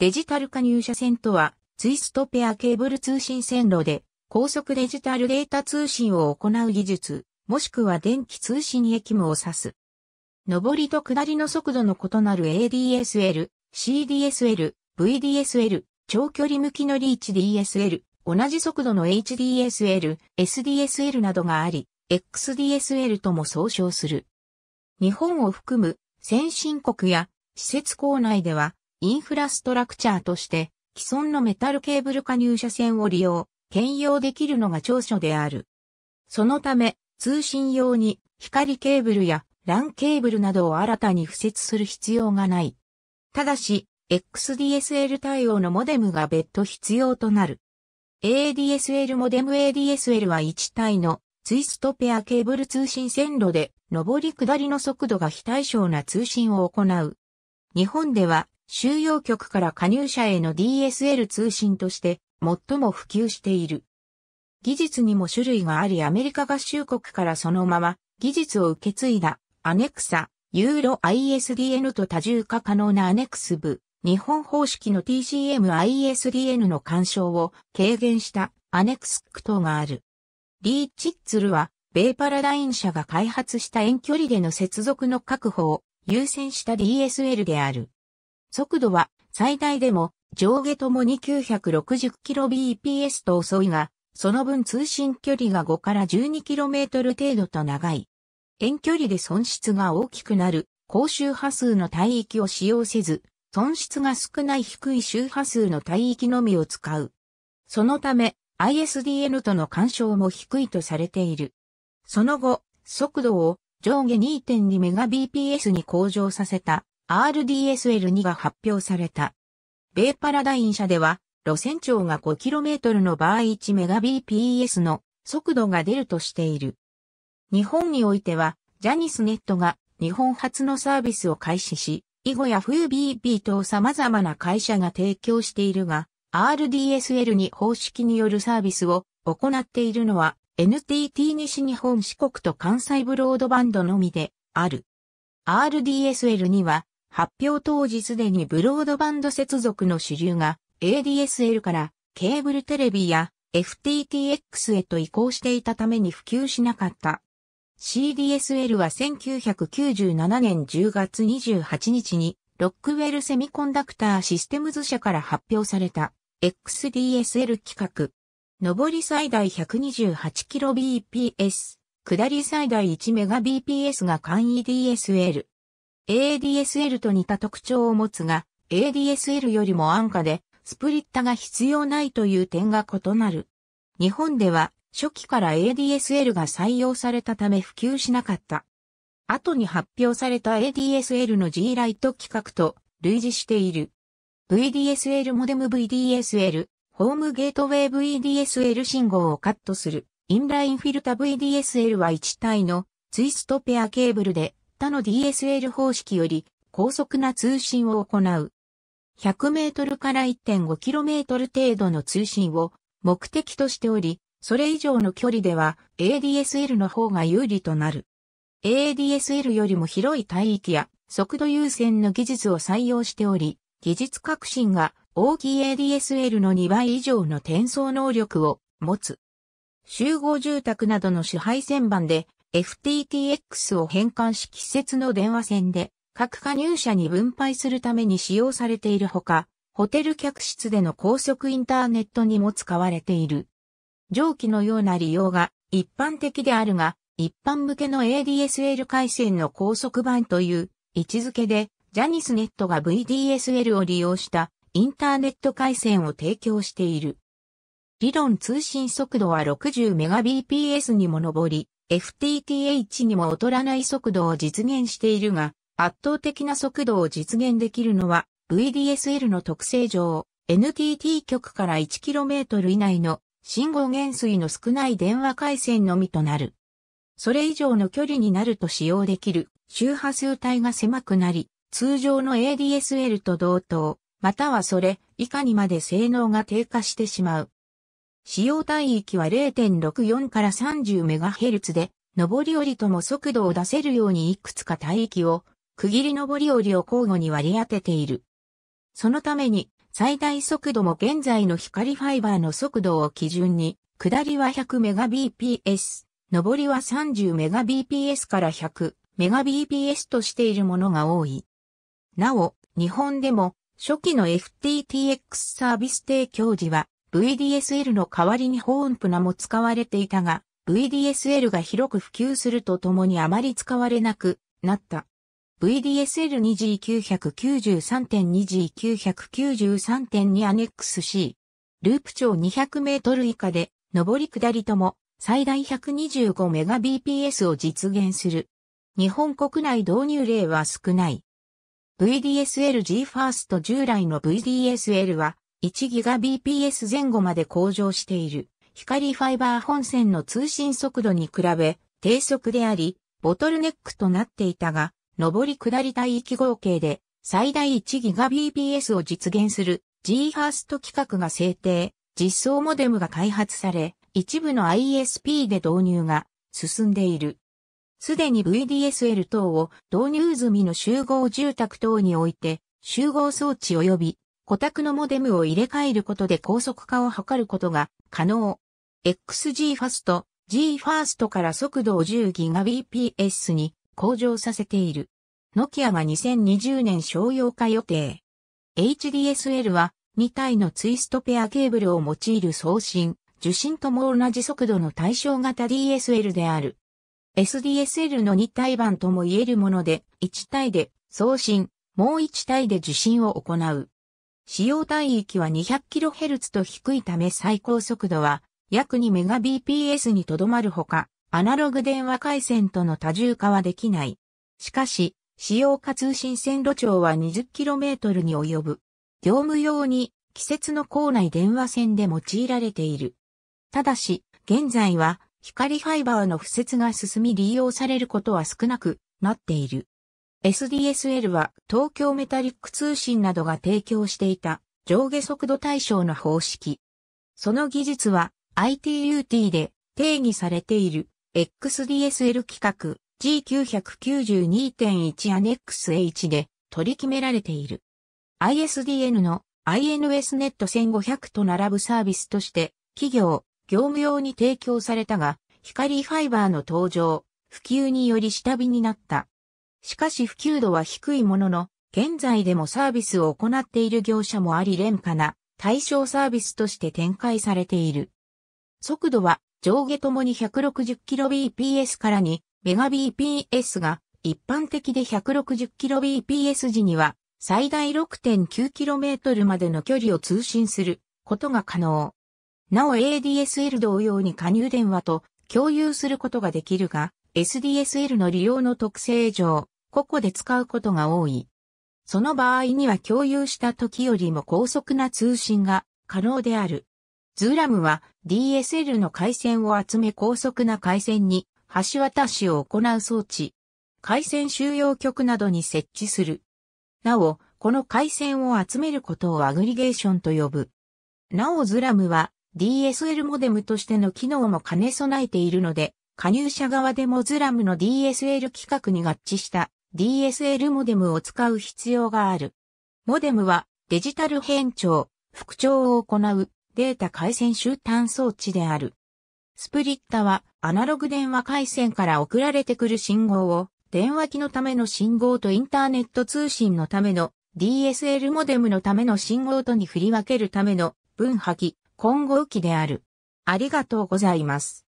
デジタル加入社線とは、ツイストペアケーブル通信線路で高速デジタルデータ通信を行う技術、もしくは電気通信駅務を指す。上りと下りの速度の異なる ADSL、CDSL、VDSL、長距離向きのリーチ DSL、同じ速度の HDSL、SDSL などがあり、XDSL とも総称する。日本を含む先進国や施設構内ではインフラストラクチャーとして、既存のメタルケーブル加入車線を利用、兼用できるのが長所である。そのため、通信用に光ケーブルや LAN ケーブルなどを新たに付設する必要がない。ただし、XDSL 対応のモデムが別途必要となる。ADSL モデム ADSL は1体のツイストペアケーブル通信線路で上り下りの速度が非対称な通信を行う。日本では収容局から加入者への DSL 通信として最も普及している。技術にも種類がありアメリカ合衆国からそのまま技術を受け継いだアネクサ、ユーロ ISDN と多重化可能なアネクス部、日本方式の TCM-ISDN の干渉を軽減したアネクスク等がある。リーチッツルは、ベーパラダイン社が開発した遠距離での接続の確保を優先した DSL である。速度は最大でも上下ともに 960kbps と遅いが、その分通信距離が5から 12km 程度と長い。遠距離で損失が大きくなる高周波数の帯域を使用せず、損失が少ない低い周波数の帯域のみを使う。そのため ISDN との干渉も低いとされている。その後、速度を上下 2.2Mbps に向上させた RDSL2 が発表された。米パラダイン社では、路線長が 5km の場合 1Mbps の速度が出るとしている。日本においては、ジャニスネットが日本初のサービスを開始し、以後や冬 b b 等様々な会社が提供しているが、RDSL に方式によるサービスを行っているのは NTT 西日本四国と関西ブロードバンドのみである。RDSL には発表当時すでにブロードバンド接続の主流が ADSL からケーブルテレビや FTTX へと移行していたために普及しなかった。CDSL は1997年10月28日にロックウェルセミコンダクターシステムズ社から発表された XDSL 規格。上り最大 128kbps、下り最大 1Mbps が簡易 DSL。ADSL と似た特徴を持つが、ADSL よりも安価で、スプリッタが必要ないという点が異なる。日本では、初期から ADSL が採用されたため普及しなかった。後に発表された ADSL の G ライト規格と類似している。VDSL モデム VDSL、ホームゲートウェイ VDSL 信号をカットする、インラインフィルタ VDSL は1体のツイストペアケーブルで他の DSL 方式より高速な通信を行う。100メートルから1.5キロメートル程度の通信を目的としており、それ以上の距離では ADSL の方が有利となる。ADSL よりも広い帯域や速度優先の技術を採用しており、技術革新が大きい ADSL の2倍以上の転送能力を持つ。集合住宅などの支配旋盤で FTTX を変換し季節の電話線で各加入者に分配するために使用されているほか、ホテル客室での高速インターネットにも使われている。蒸気のような利用が一般的であるが、一般向けの ADSL 回線の高速版という位置づけで、ジャニスネットが VDSL を利用したインターネット回線を提供している。理論通信速度は 60Mbps にも上り、FTTH にも劣らない速度を実現しているが、圧倒的な速度を実現できるのは VDSL の特性上、NTT 局から 1km 以内の信号減衰の少ない電話回線のみとなる。それ以上の距離になると使用できる周波数帯が狭くなり、通常の ADSL と同等、またはそれ以下にまで性能が低下してしまう。使用帯域は0.64から30メガヘルツで、上り下りとも速度を出せるようにいくつか帯域を、区切り上り下りを交互に割り当てている。そのために、最大速度も現在の光ファイバーの速度を基準に、下りは 100Mbps、上りは 30Mbps から 100Mbps としているものが多い。なお、日本でも、初期の FTTX サービス提供時は、VDSL の代わりにホーンプナも使われていたが、VDSL が広く普及するとともにあまり使われなくなった。VDSL2G993.2G993.2 アネックス C。ループ長200メートル以下で、上り下りとも最大 125Mbps を実現する。日本国内導入例は少ない。VDSL G ファースト従来の VDSL は 1Gbps 前後まで向上している。光ファイバー本線の通信速度に比べ低速であり、ボトルネックとなっていたが、上り下り帯域合計で最大 1Gbps を実現する g h t 規格が制定、実装モデムが開発され、一部の ISP で導入が進んでいる。すでに VDSL 等を導入済みの集合住宅等において、集合装置及び固クのモデムを入れ替えることで高速化を図ることが可能。x g ファスト、g ファーストから速度を 10Gbps に向上させている。ノキアが2020年商用化予定。HDSL は2体のツイストペアケーブルを用いる送信、受信とも同じ速度の対象型 DSL である。SDSL の2体版とも言えるもので、1体で送信、もう1体で受信を行う。使用帯域は 200kHz と低いため最高速度は約 2Mbps にとどまるほか、アナログ電話回線との多重化はできない。しかし、使用化通信線路長は 20km に及ぶ。業務用に季節の校内電話線で用いられている。ただし、現在は光ファイバーの敷設が進み利用されることは少なくなっている。SDSL は東京メタリック通信などが提供していた上下速度対象の方式。その技術は ITUT で定義されている XDSL 規格 G992.1 アネックス H で取り決められている。ISDN の INS ネット1500と並ぶサービスとして企業、業務用に提供されたが、光ファイバーの登場、普及により下火になった。しかし普及度は低いものの、現在でもサービスを行っている業者もあり廉価な対象サービスとして展開されている。速度は上下ともに 160kbps から 2Mbps が一般的で 160kbps 時には最大 6.9km までの距離を通信することが可能。なお ADSL 同様に加入電話と共有することができるが、SDSL の利用の特性上、個々で使うことが多い。その場合には共有した時よりも高速な通信が可能である。ズーラムは DSL の回線を集め高速な回線に橋渡しを行う装置。回線収容局などに設置する。なお、この回線を集めることをアグリゲーションと呼ぶ。なおズラムは DSL モデムとしての機能も兼ね備えているので、加入者側でもズラムの DSL 規格に合致した DSL モデムを使う必要がある。モデムはデジタル変調、復調を行うデータ回線終端装置である。スプリッタはアナログ電話回線から送られてくる信号を電話機のための信号とインターネット通信のための DSL モデムのための信号とに振り分けるための分波機、混合機である。ありがとうございます。